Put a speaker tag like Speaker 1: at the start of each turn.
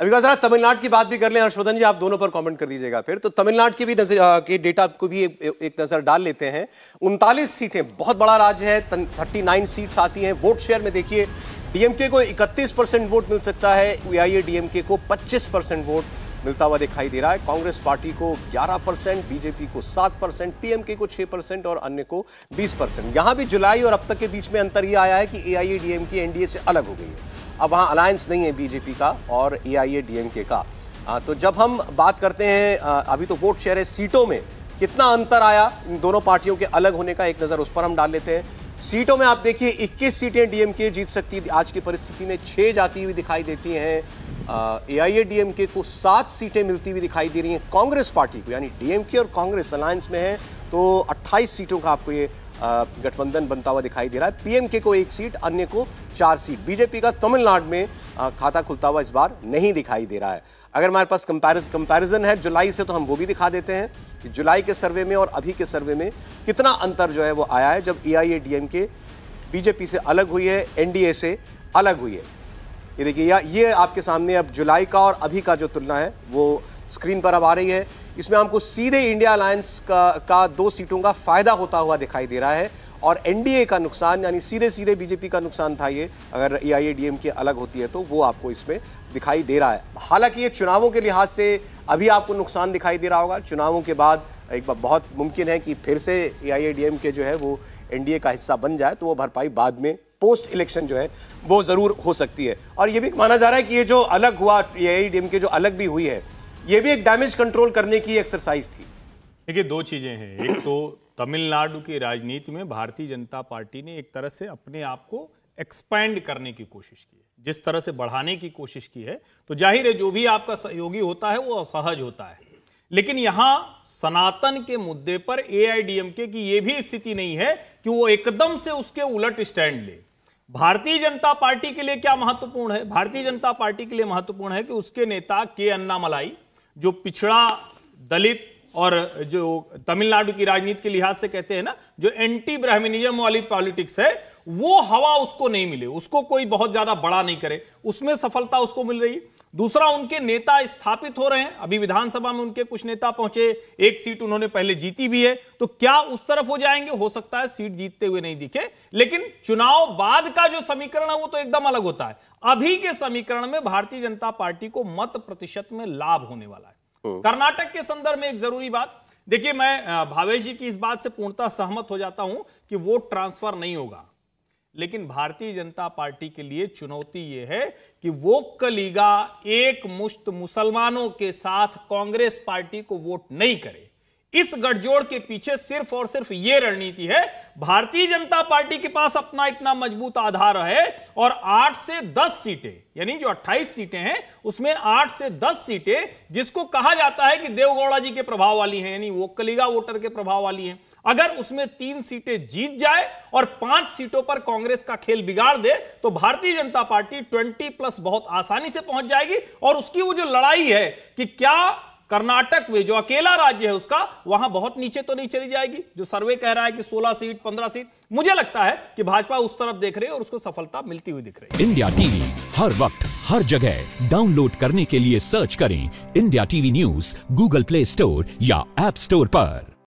Speaker 1: अभी जरा तमिलनाडु की बात भी कर लें हर्षवर्धन जी आप दोनों पर कमेंट कर दीजिएगा फिर तो तमिलनाडु की भी नजर के डेटा को भी एक, एक नज़र डाल लेते हैं उनतालीस सीटें बहुत बड़ा राज्य है थर्टी नाइन सीट्स आती हैं वोट शेयर में देखिए डीएमके को इकतीस परसेंट वोट मिल सकता है वी डीएमके को पच्चीस परसेंट वोट मिलता हुआ दिखाई दे रहा है कांग्रेस पार्टी को 11 परसेंट बीजेपी को 7 परसेंट पीएमके को 6 परसेंट और अन्य को 20 परसेंट यहां भी जुलाई और अब तक के बीच में अंतर यह आया है कि ए आई डीएमके एनडीए से अलग हो गई है अब वहाँ अलायंस नहीं है बीजेपी का और ए आई ए डी एम के का तो जब हम बात करते हैं अभी तो वोट शेयर है सीटों में कितना अंतर आया इन दोनों पार्टियों के अलग होने का एक नज़र उस पर हम डाल लेते हैं सीटों में आप देखिए 21 सीटें डीएमके जीत सकती आज की परिस्थिति में छः जाती हुई दिखाई देती हैं ए आई ए डी एम के को सात सीटें मिलती हुई दिखाई दे रही हैं कांग्रेस पार्टी को यानी डीएमके और कांग्रेस अलायंस में है तो 28 सीटों का आपको ये गठबंधन बनता हुआ दिखाई दे रहा है पीएमके को एक सीट अन्य को चार सीट बीजेपी का तमिलनाडु में खाता खुलता हुआ इस बार नहीं दिखाई दे रहा है अगर हमारे पास कंपैरिज कंपैरिजन है जुलाई से तो हम वो भी दिखा देते हैं कि जुलाई के सर्वे में और अभी के सर्वे में कितना अंतर जो है वो आया है जब ए बीजेपी से अलग हुई है एनडीए से अलग हुई है ये देखिए या ये आपके सामने अब जुलाई का और अभी का जो तुलना है वो स्क्रीन पर अब आ रही है इसमें हमको सीधे इंडिया अलायंस का, का दो सीटों का फ़ायदा होता हुआ दिखाई दे रहा है और एनडीए का नुकसान यानी सीधे सीधे बीजेपी का नुकसान था ये अगर एआईएडीएम की अलग होती है तो वो आपको इसमें दिखाई दे रहा है हालांकि ये चुनावों के लिहाज से अभी आपको नुकसान दिखाई दे रहा होगा चुनावों के बाद एक बार बहुत मुमकिन है कि फिर से एआईएडीएम के जो है वो एनडीए का हिस्सा बन जाए तो वो भरपाई बाद में पोस्ट इलेक्शन जो है वो ज़रूर हो सकती है और ये भी माना जा रहा है कि ये जो अलग हुआ ए के जो अलग भी हुई है ये भी एक डैमेज कंट्रोल करने की एक्सरसाइज थी देखिए दो
Speaker 2: चीज़ें हैं एक तो तमिलनाडु की राजनीति में भारतीय जनता पार्टी ने एक तरह से अपने आप को एक्सपैंड करने की कोशिश की है जिस तरह से बढ़ाने की कोशिश की है तो जाहिर है जो भी आपका सहयोगी होता है वो असहज होता है लेकिन यहां सनातन के मुद्दे पर एआईडीएमके की यह भी स्थिति नहीं है कि वो एकदम से उसके उलट स्टैंड ले भारतीय जनता पार्टी के लिए क्या महत्वपूर्ण है भारतीय जनता पार्टी के लिए महत्वपूर्ण है कि उसके नेता के अन्नामलाई जो पिछड़ा दलित और जो तमिलनाडु की राजनीति के लिहाज से कहते हैं ना जो एंटी ब्राह्मणिज्म वाली पॉलिटिक्स है वो हवा उसको नहीं मिले उसको कोई बहुत ज्यादा बड़ा नहीं करे उसमें सफलता उसको मिल रही दूसरा उनके नेता स्थापित हो रहे हैं अभी विधानसभा में उनके कुछ नेता पहुंचे एक सीट उन्होंने पहले जीती भी है तो क्या उस तरफ हो जाएंगे हो सकता है सीट जीतते हुए नहीं दिखे लेकिन चुनाव बाद का जो समीकरण है वो तो एकदम अलग होता है अभी के समीकरण में भारतीय जनता पार्टी को मत प्रतिशत में लाभ होने वाला है कर्नाटक के संदर्भ में एक जरूरी बात देखिए मैं भावेश जी की इस बात से पूर्णतः सहमत हो जाता हूं कि वोट ट्रांसफर नहीं होगा लेकिन भारतीय जनता पार्टी के लिए चुनौती यह है कि वो कलीगा एक मुश्त मुसलमानों के साथ कांग्रेस पार्टी को वोट नहीं करे इस गठजोड़ के पीछे सिर्फ और सिर्फ यह रणनीति है भारतीय जनता पार्टी के पास अपना इतना मजबूत आधार है और 8 से 10 सीटें यानी जो 28 सीटें हैं उसमें 8 से 10 सीटें जिसको कहा जाता है कि देवगौड़ा जी के प्रभाव वाली हैं यानी वो कलिगा वोटर के प्रभाव वाली हैं अगर उसमें तीन सीटें जीत जाए और पांच सीटों पर कांग्रेस का खेल बिगाड़ दे तो भारतीय जनता पार्टी 20 प्लस बहुत आसानी से पहुंच जाएगी और उसकी वो जो लड़ाई है कि क्या कर्नाटक में जो अकेला राज्य है उसका वहां बहुत नीचे तो नहीं चली जाएगी जो सर्वे कह रहा है कि 16 सीट 15 सीट मुझे लगता है कि भाजपा उस तरफ देख रही है और उसको सफलता मिलती हुई दिख रही है इंडिया टीवी हर वक्त हर जगह डाउनलोड करने के लिए सर्च करें India TV news Google Play Store या एप स्टोर पर